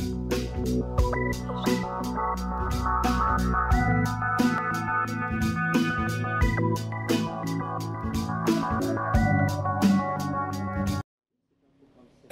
Thank you.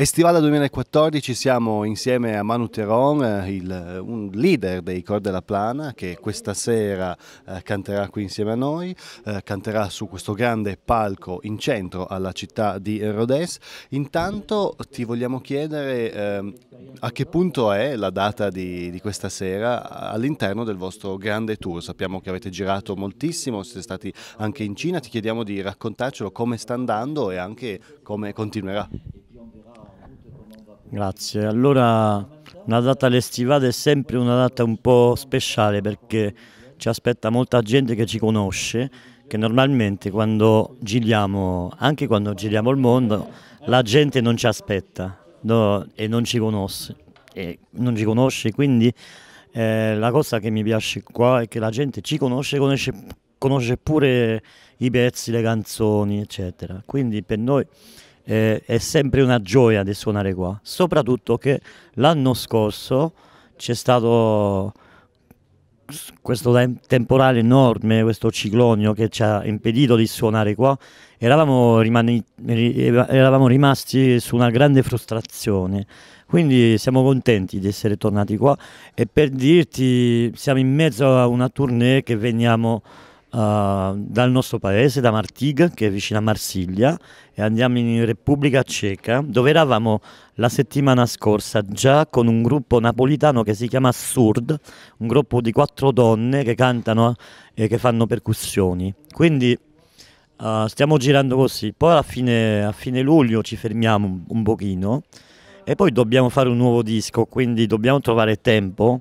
Estivale 2014 siamo insieme a Manu Teron, eh, il, eh, un leader dei Cor della Plana che questa sera eh, canterà qui insieme a noi, eh, canterà su questo grande palco in centro alla città di Rodez. Intanto ti vogliamo chiedere eh, a che punto è la data di, di questa sera all'interno del vostro grande tour. Sappiamo che avete girato moltissimo, siete stati anche in Cina, ti chiediamo di raccontarcelo come sta andando e anche come continuerà. Grazie, allora una data l'estivata è sempre una data un po' speciale perché ci aspetta molta gente che ci conosce, che normalmente quando giriamo, anche quando giriamo il mondo, la gente non ci aspetta no, e, non ci conosce, e non ci conosce, quindi eh, la cosa che mi piace qua è che la gente ci conosce, conosce, conosce pure i pezzi, le canzoni, eccetera. Quindi per noi eh, è sempre una gioia di suonare qua, soprattutto che l'anno scorso c'è stato questo temporale enorme, questo ciclonio che ci ha impedito di suonare qua, eravamo, rimani, eravamo, rimasti su una grande frustrazione. Quindi siamo contenti di essere tornati qua e per dirti siamo in mezzo a una tournée che veniamo eh, dal nostro paese, da Martig, che è vicino a Marsiglia, e andiamo in Repubblica Ceca, dove eravamo la settimana scorsa già con un gruppo napolitano che si chiama Assurd, un gruppo di quattro donne che cantano e che fanno percussioni. Quindi uh, stiamo girando così, poi a fine, a fine luglio ci fermiamo un, un pochino e poi dobbiamo fare un nuovo disco, quindi dobbiamo trovare tempo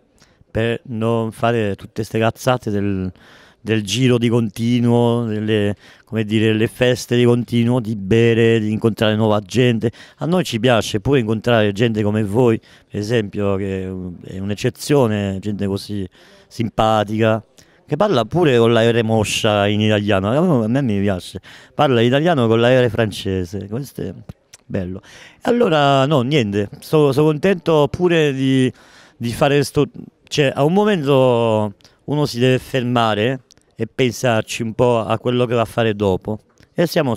per non fare tutte queste cazzate del del giro di continuo, delle, come dire, le feste di continuo, di bere, di incontrare nuova gente. A noi ci piace pure incontrare gente come voi, per esempio, che è un'eccezione, gente così simpatica, che parla pure con l'aereo moscia in italiano, a me mi piace, parla italiano con l'aereo francese, questo è bello. Allora, no, niente, sono so contento pure di, di fare questo, cioè a un momento uno si deve fermare e pensarci un po' a quello che va a fare dopo. E siamo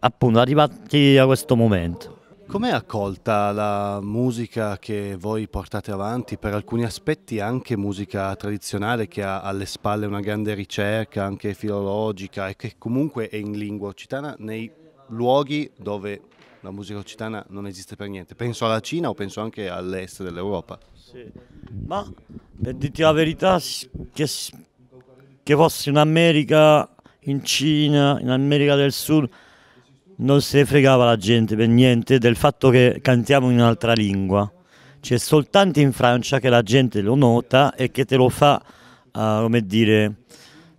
appunto arrivati a questo momento. Com'è accolta la musica che voi portate avanti, per alcuni aspetti anche musica tradizionale che ha alle spalle una grande ricerca anche filologica e che comunque è in lingua occitana nei luoghi dove la musica occitana non esiste per niente? Penso alla Cina o penso anche all'est dell'Europa. Sì. Ma per dirti la verità, che che fossi in America, in Cina, in America del Sud, non se ne fregava la gente per niente del fatto che cantiamo in un'altra lingua. C'è soltanto in Francia che la gente lo nota e che te lo fa, uh, come dire,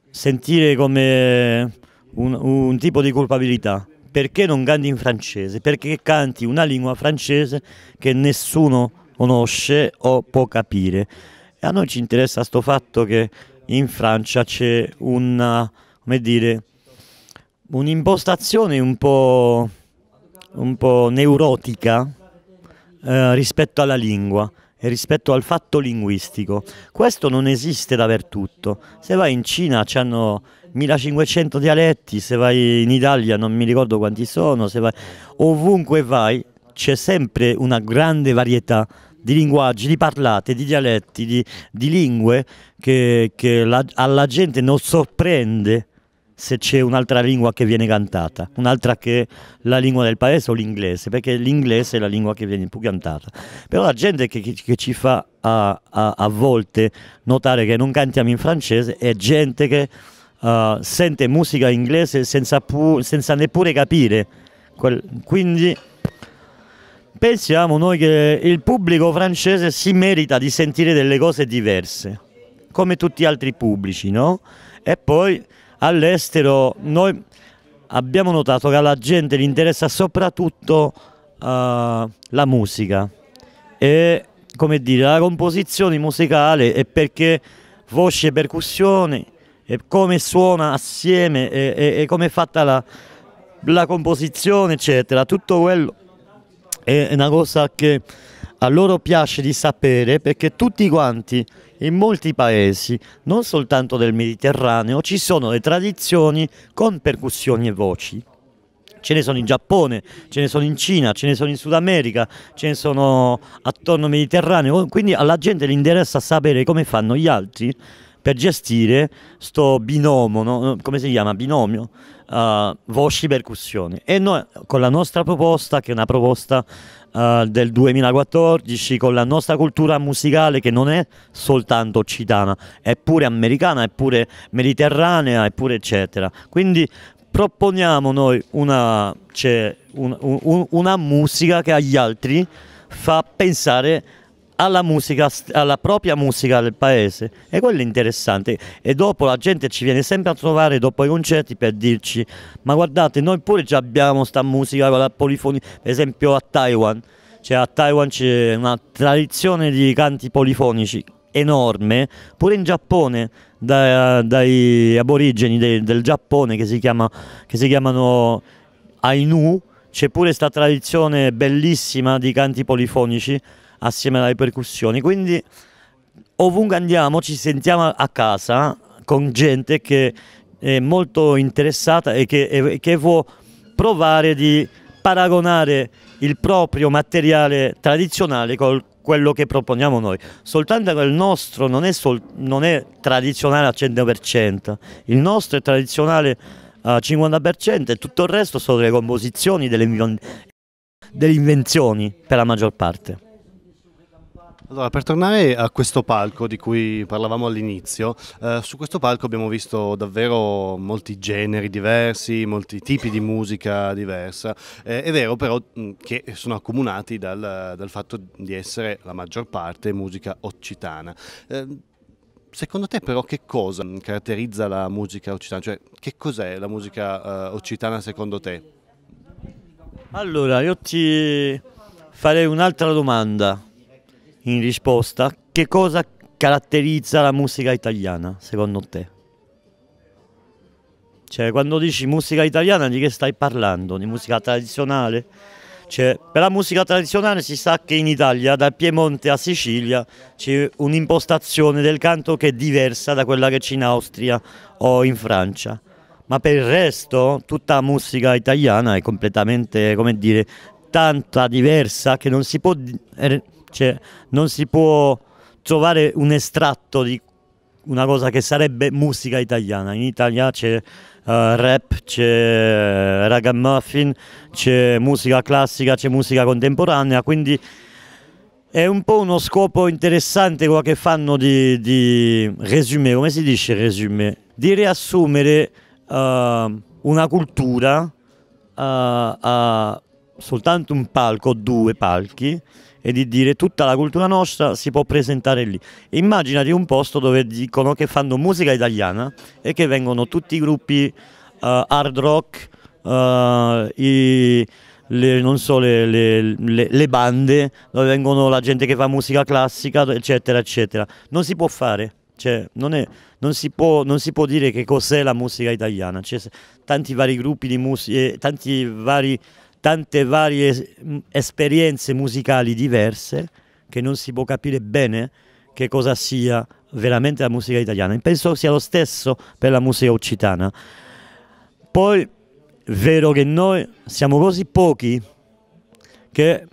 sentire come un, un tipo di colpabilità. Perché non canti in francese? Perché canti una lingua francese che nessuno conosce o può capire. E a noi ci interessa questo fatto che in Francia c'è una, dire, un'impostazione un po', un po neurotica eh, rispetto alla lingua e rispetto al fatto linguistico. Questo non esiste dappertutto. Se vai in Cina hanno 1500 dialetti, se vai in Italia non mi ricordo quanti sono, vai... ovunque vai c'è sempre una grande varietà di linguaggi, di parlate, di dialetti, di, di lingue che, che la, alla gente non sorprende se c'è un'altra lingua che viene cantata, un'altra che la lingua del paese o l'inglese, perché l'inglese è la lingua che viene più cantata. Però la gente che, che ci fa a, a, a, volte notare che non cantiamo in francese è gente che uh, sente musica inglese senza, senza neppure capire. Quindi pensiamo noi che il pubblico francese si merita di sentire delle cose diverse, come tutti gli altri pubblici, no? E poi all'estero noi abbiamo notato che alla gente gli interessa soprattutto uh, la musica e come dire, la composizione musicale e perché voce e percussione e come suona assieme e, e, e come è fatta la, la composizione eccetera tutto quello è una cosa che a loro piace di sapere perché tutti quanti in molti paesi, non soltanto del Mediterraneo, ci sono le tradizioni con percussioni e voci. Ce ne sono in Giappone, ce ne sono in Cina, ce ne sono in Sud America, ce ne sono attorno al Mediterraneo, quindi alla gente gli interessa sapere come fanno gli altri per gestire sto binomo, no? come si chiama? Binomio, uh, eh, voci-percussioni. E noi con la nostra proposta, che è una proposta uh, del 2014, con la nostra cultura musicale che non è soltanto occitana, è pure americana, è pure mediterranea, è pure eccetera. Quindi proponiamo noi una, cioè, un, un, una musica che agli altri fa pensare alla, musica, alla propria musica del paese e quello è interessante e dopo la gente ci viene sempre a trovare dopo i concerti per dirci ma guardate noi pure già abbiamo sta musica con la polifonia per esempio a Taiwan cioè a Taiwan c'è una tradizione di canti polifonici enorme pure in Giappone da, dai aborigeni de, del Giappone che si, chiama, che si chiamano Ainu c'è pure questa tradizione bellissima di canti polifonici assieme alle percussioni. Quindi ovunque andiamo ci sentiamo a casa con gente che è molto interessata e che, e, che può provare di paragonare il proprio materiale tradizionale con quello che proponiamo noi. Soltanto che il nostro non è, non è tradizionale al 100%, il nostro è tradizionale al 50% e tutto il resto sono delle composizioni, delle, delle invenzioni per la maggior parte. Allora, per tornare a questo palco di cui parlavamo all'inizio, eh, su questo palco abbiamo visto davvero molti generi diversi, molti tipi di musica diversa. Eh, è vero però mm, che sono accomunati dal, dal, fatto di essere la maggior parte musica occitana. Eh, secondo te però che cosa caratterizza la musica occitana? Cioè che cos'è la musica eh, occitana secondo te? Allora, io ti farei un'altra domanda in risposta, che cosa caratterizza la musica italiana secondo te? Cioè, quando dici musica italiana, di che stai parlando? Di musica tradizionale? Cioè, per la musica tradizionale si sa che in Italia, dal Piemonte a Sicilia, c'è un'impostazione del canto che è diversa da quella che c'è in Austria o in Francia. Ma per il resto, tutta la musica italiana è completamente, come dire, tanta diversa che non si può er- cioè, non si può trovare un estratto di una cosa che sarebbe musica italiana. In Italia c'è uh, rap, c'è ragamuffin, c'è musica classica, c'è musica contemporanea, quindi è un po' uno scopo interessante quello che fanno di, di resume, come si dice resume? Di riassumere uh, una cultura uh, a soltanto un palco, due palchi, e di dire tutta la cultura nostra si può presentare lì. Immaginati un posto dove dicono che fanno musica italiana e che vengono tutti i gruppi uh, hard rock, uh, i, le, so, le, le, le, bande, dove vengono la gente che fa musica classica, eccetera, eccetera. Non si può fare. Cioè, non, è, non, si può, non, si può, dire che cos'è la musica italiana, c'è tanti vari gruppi di musica, eh, tanti vari tante varie mm, esperienze musicali diverse che non si può capire bene che cosa sia veramente la musica italiana. Penso sia lo stesso per la musica occitana. Poi è vero che noi siamo così pochi che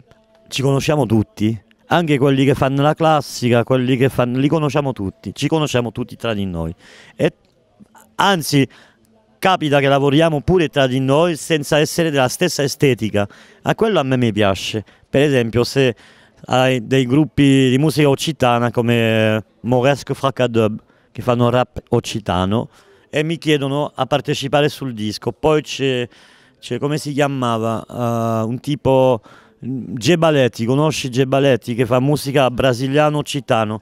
ci conosciamo tutti, anche quelli che fanno la classica, quelli che fanno, li conosciamo tutti, ci conosciamo tutti tra di noi. E, anzi, capita che lavoriamo pure tra di noi senza essere della stessa estetica. A quello a me mi piace. Per esempio, se hai dei gruppi di musica occitana come eh, Moresco Fracadub che fanno rap occitano e mi chiedono a partecipare sul disco. Poi c'è, come si chiamava, uh, un tipo mm, Gebaletti, conosci Gebaletti che fa musica brasiliano occitano?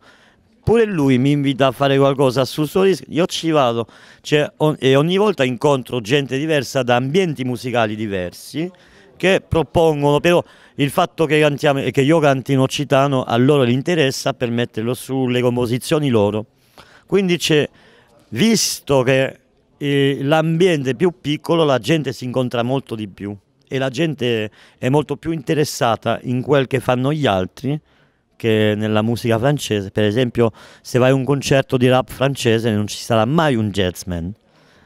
pure lui mi invita a fare qualcosa sul suo disco, io ci vado cioè, on e ogni volta incontro gente diversa da ambienti musicali diversi che propongono, però il fatto che, cantiamo, che io canti in occitano a loro li interessa per metterlo sulle composizioni loro. Quindi c'è, visto che eh, l'ambiente è più piccolo, la gente si incontra molto di più e la gente è molto più interessata in quel che fanno gli altri che nella musica francese. Per esempio, se vai a un concerto di rap francese non ci sarà mai un jazzman.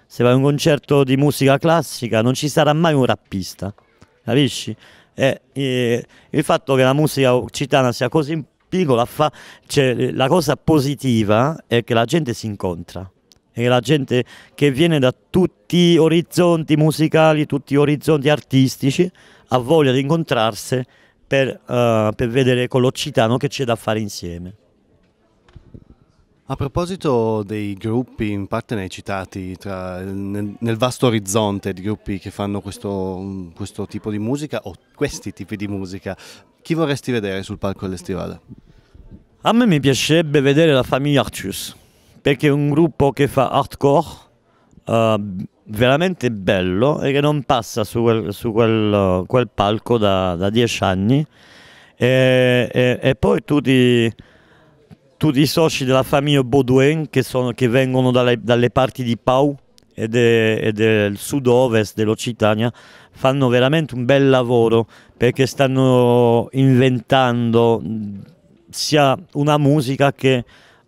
Se vai a un concerto di musica classica non ci sarà mai un rappista. Capisci? E, e il fatto che la musica occitana sia così piccola fa, cioè, la cosa positiva è che la gente si incontra e la gente che viene da tutti gli orizzonti musicali, tutti gli orizzonti artistici, ha voglia di incontrarsi per, uh, per vedere con l'Occitano che c'è da fare insieme. A proposito dei gruppi, in parte ne hai citati, tra, nel, nel, vasto orizzonte di gruppi che fanno questo, questo, tipo di musica o questi tipi di musica, chi vorresti vedere sul palco dell'estivale? A me mi piacerebbe vedere la famiglia Artus, perché è un gruppo che fa hardcore, uh, veramente bello e che non passa su quel, su quel, quel palco da, da, dieci anni e, e, e poi tutti, tutti, i soci della famiglia Baudouin che, sono, che vengono dalle, dalle, parti di Pau e, de, e del sud-ovest dell'Occitania fanno veramente un bel lavoro perché stanno inventando sia una musica che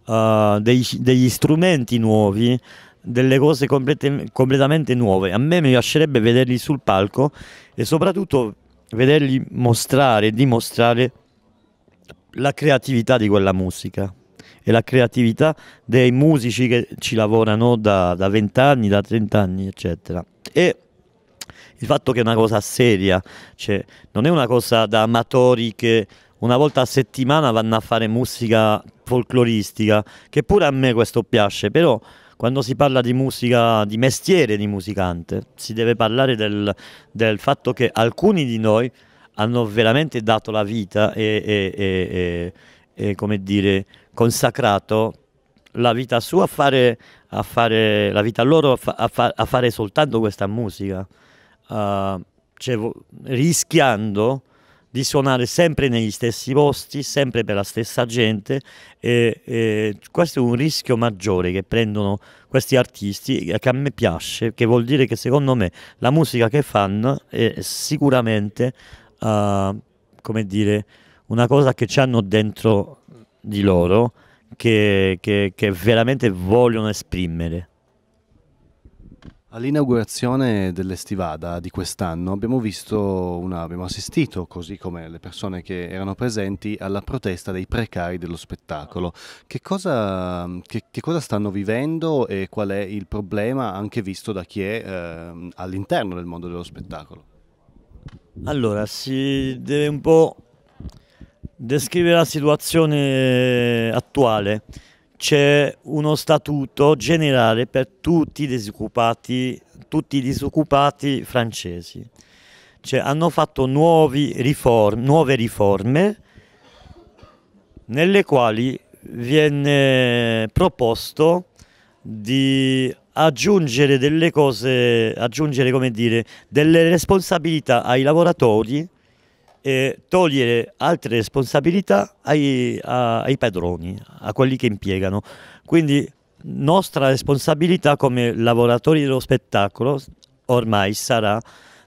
uh, dei, degli strumenti nuovi delle cose complete, completamente nuove. A me mi piacerebbe vederli sul palco e soprattutto vederli mostrare e dimostrare la creatività di quella musica e la creatività dei musici che ci lavorano da, da 20 anni, da 30 anni, eccetera. E il fatto che è una cosa seria, cioè non è una cosa da amatori che una volta a settimana vanno a fare musica folcloristica, che pure a me questo piace, però quando si parla di musica, di mestiere di musicante, si deve parlare del, del fatto che alcuni di noi hanno veramente dato la vita e, e, e, e come dire, consacrato la vita sua a fare, a fare la vita loro a, fa, a, fa, a fare soltanto questa musica, uh, cioè, rischiando di suonare sempre negli stessi posti, sempre per la stessa gente. E, e questo è un rischio maggiore che prendono questi artisti, che a me piace, che vuol dire che secondo me la musica che fanno è sicuramente, uh, come dire, una cosa che ci hanno dentro di loro, che, che, che veramente vogliono esprimere. All'inaugurazione dell'estivada di quest'anno abbiamo, abbiamo assistito, così come le persone che erano presenti, alla protesta dei precari dello spettacolo. Che cosa, che, che cosa stanno vivendo e qual è il problema anche visto da chi è eh, all'interno del mondo dello spettacolo? Allora, si deve un po' descrivere la situazione attuale c'è uno statuto generale per tutti i disoccupati, tutti i disoccupati francesi. Cioè, hanno fatto riform, nuove riforme nelle quali viene proposto di aggiungere delle cose, aggiungere come dire, delle responsabilità ai lavoratori eh, togliere altre responsabilità ai, a, ai padroni, a quelli che impiegano. Quindi nostra responsabilità come lavoratori dello spettacolo ormai sarà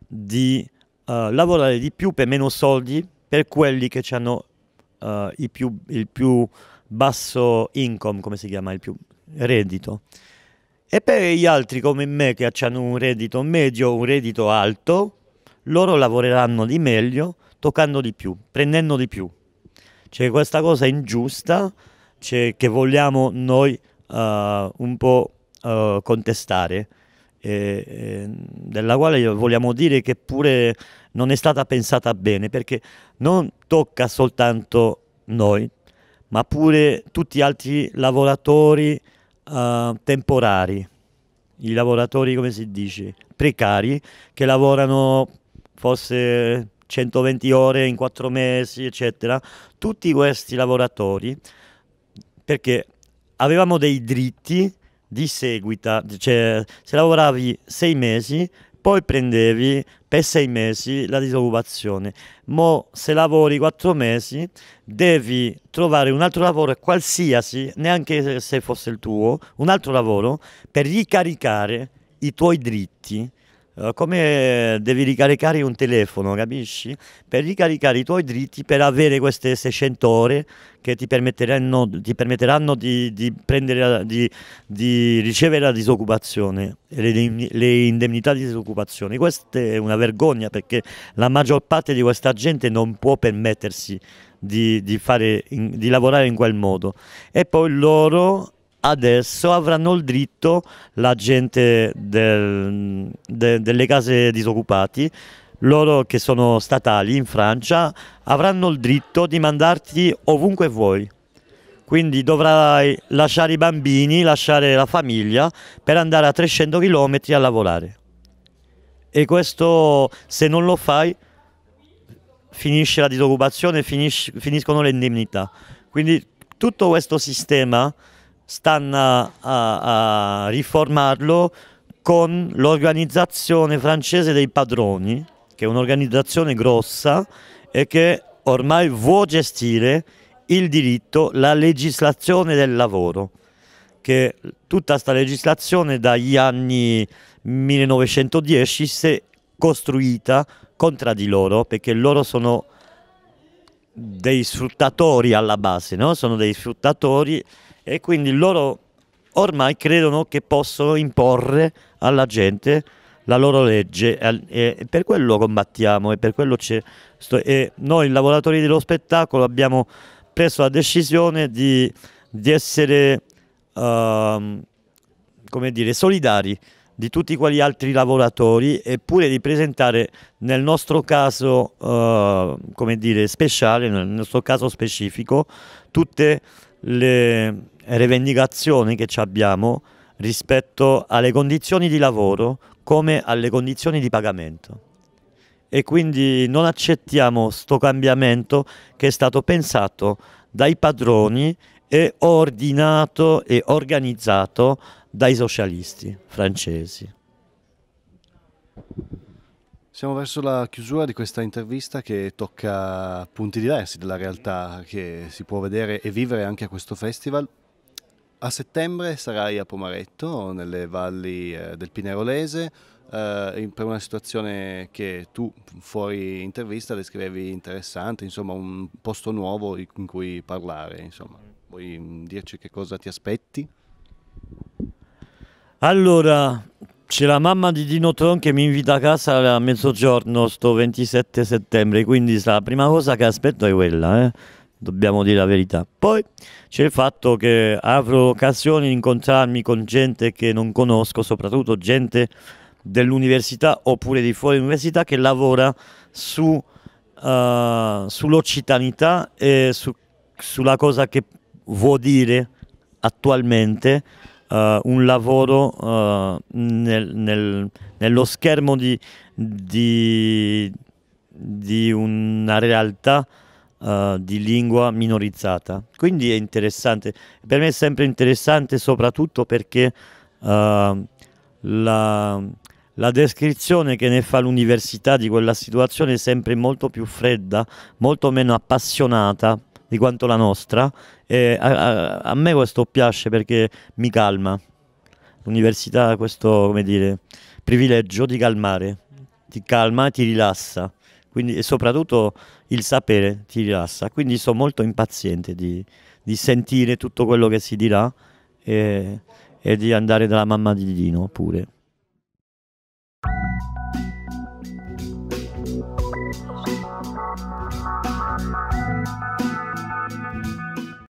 di uh, lavorare di più per meno soldi per quelli che hanno uh, eh, il, più, il, più, basso income, come si chiama, il più reddito. E per gli altri come me che hanno un reddito medio, un reddito alto, loro lavoreranno di meglio toccando di più, prendendo di più. C'è questa cosa ingiusta che vogliamo noi uh, un po' uh, contestare, e, e della quale vogliamo dire che pure non è stata pensata bene, perché non tocca soltanto noi, ma pure tutti gli altri lavoratori uh, temporari, i lavoratori, come si dice, precari, che lavorano forse 120 ore in 4 mesi, eccetera, tutti questi lavoratori, perché avevamo dei diritti di seguita, cioè se lavoravi 6 mesi poi prendevi per 6 mesi la disoccupazione, ma se lavori 4 mesi devi trovare un altro lavoro qualsiasi, neanche se fosse il tuo, un altro lavoro per ricaricare i tuoi diritti eh, come devi ricaricare un telefono, capisci? Per ricaricare i tuoi diritti, per avere queste 600 ore che ti permetteranno, ti permetteranno di, di, prendere, di, di, ricevere la disoccupazione le, le, indemnità di disoccupazione. Questa è una vergogna perché la maggior parte di questa gente non può permettersi di, fare, di lavorare in quel modo. E poi loro adesso avranno il diritto la gente del, de, delle case disoccupati loro che sono statali in Francia avranno il diritto di mandarti ovunque vuoi. Quindi dovrai lasciare i bambini, lasciare la famiglia per andare a 300 km a lavorare. E questo se non lo fai finisce la disoccupazione, finisce, finiscono le indennità. Quindi tutto questo sistema stanno a, a riformarlo con l'organizzazione francese dei padroni, che è un'organizzazione grossa e che ormai vuole gestire il diritto, la legislazione del lavoro, che tutta questa legislazione dagli anni 1910 si è costruita contro di loro, perché loro sono dei sfruttatori alla base, no? sono dei sfruttatori e quindi loro ormai credono che possono imporre alla gente la loro legge e per quello combattiamo e per quello c'è e noi lavoratori dello spettacolo abbiamo preso la decisione di, di essere uh, come dire, solidari di tutti quegli altri lavoratori eppure di presentare nel nostro caso uh, come dire speciale nel nostro caso specifico tutte le rivendicazioni che ci abbiamo rispetto alle condizioni di lavoro come alle condizioni di pagamento e quindi non accettiamo sto cambiamento che è stato pensato dai padroni e ordinato e organizzato dai socialisti francesi. Siamo verso la chiusura di questa intervista che tocca punti diversi della realtà che si può vedere e vivere anche a questo festival. A settembre sarai a Pomaretto, nelle valli eh, del Pinerolese, eh, per una situazione che tu fuori intervista descrivevi interessante, insomma un posto nuovo in cui parlare. Insomma. Vuoi mm, dirci che cosa ti aspetti? Allora, c'è la mamma di Dino Tron che mi invita a casa a mezzogiorno, sto 27 settembre, quindi la prima cosa che aspetto è quella. Eh dobbiamo dire la verità. Poi c'è il fatto che avrò occasione di incontrarmi con gente che non conosco, soprattutto gente dell'università oppure di fuori università che lavora su, uh, sull'occitanità e su, sulla cosa che vuol dire attualmente uh, un lavoro uh, nel, nel, nello schermo di, di, di una realtà uh, di lingua minorizzata. Quindi è interessante, per me è sempre interessante soprattutto perché uh, la, la descrizione che ne fa l'università di quella situazione è sempre molto più fredda, molto meno appassionata di quanto la nostra e a, a, a me questo piace perché mi calma. L'università ha questo, come dire, privilegio di calmare, ti calma, e ti rilassa. Quindi, e soprattutto il sapere ti rilassa. Quindi sono molto impaziente di, di sentire tutto quello che si dirà e, e di andare dalla mamma di Dino pure.